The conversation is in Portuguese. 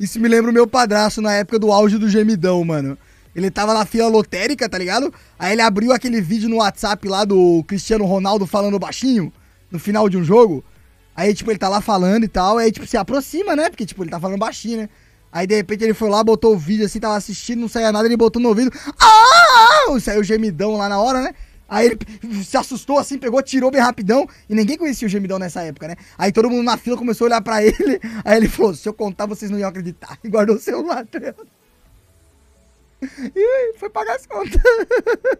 Isso me lembra o meu padrasto na época do auge do gemidão, mano. Ele tava na fila lotérica, tá ligado? Aí ele abriu aquele vídeo no WhatsApp lá do Cristiano Ronaldo falando baixinho, no final de um jogo. Aí, tipo, ele tá lá falando e tal. Aí, tipo, se aproxima, né? Porque, tipo, ele tá falando baixinho, né? Aí, de repente, ele foi lá, botou o vídeo assim, tava assistindo, não saía nada, ele botou no ouvido. Ah! Saiu o gemidão lá na hora, né? Aí ele se assustou assim, pegou, tirou bem rapidão. E ninguém conhecia o gemidão nessa época, né? Aí todo mundo na fila começou a olhar pra ele. Aí ele falou: se eu contar, vocês não iam acreditar. E guardou o celular E foi pagar as contas.